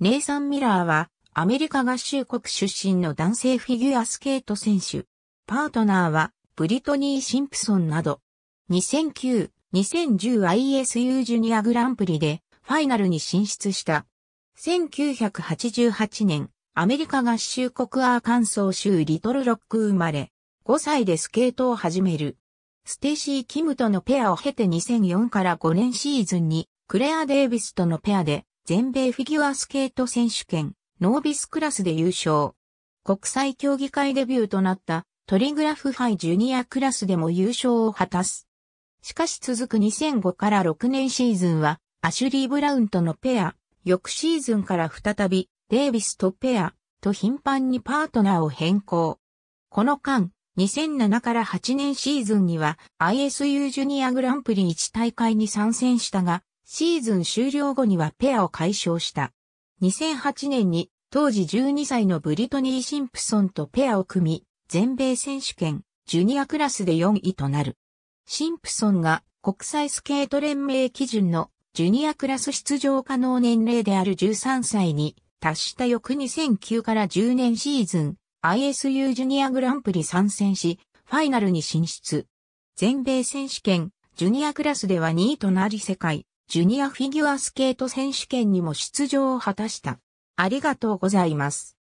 ネイサン・ミラーは、アメリカ合衆国出身の男性フィギュアスケート選手。パートナーは、ブリトニー・シンプソンなど、2009、2010ISU ジュニアグランプリで、ファイナルに進出した。1988年、アメリカ合衆国アーカンソー州リトルロック生まれ、5歳でスケートを始める。ステイシー・キムとのペアを経て2004から5年シーズンに、クレア・デイビスとのペアで全米フィギュアスケート選手権、ノービスクラスで優勝。国際競技会デビューとなったトリグラフハイジュニアクラスでも優勝を果たす。しかし続く2005から6年シーズンは、アシュリー・ブラウンとのペア、翌シーズンから再び、デイビスとペア、と頻繁にパートナーを変更。この間、2007から8年シーズンには ISU ジュニアグランプリ1大会に参戦したが、シーズン終了後にはペアを解消した。2008年に当時12歳のブリトニー・シンプソンとペアを組み、全米選手権、ジュニアクラスで4位となる。シンプソンが国際スケート連盟基準のジュニアクラス出場可能年齢である13歳に達した翌2009から10年シーズン ISU ジュニアグランプリ参戦し、ファイナルに進出。全米選手権、ジュニアクラスでは2位となり世界ジュニアフィギュアスケート選手権にも出場を果たした。ありがとうございます。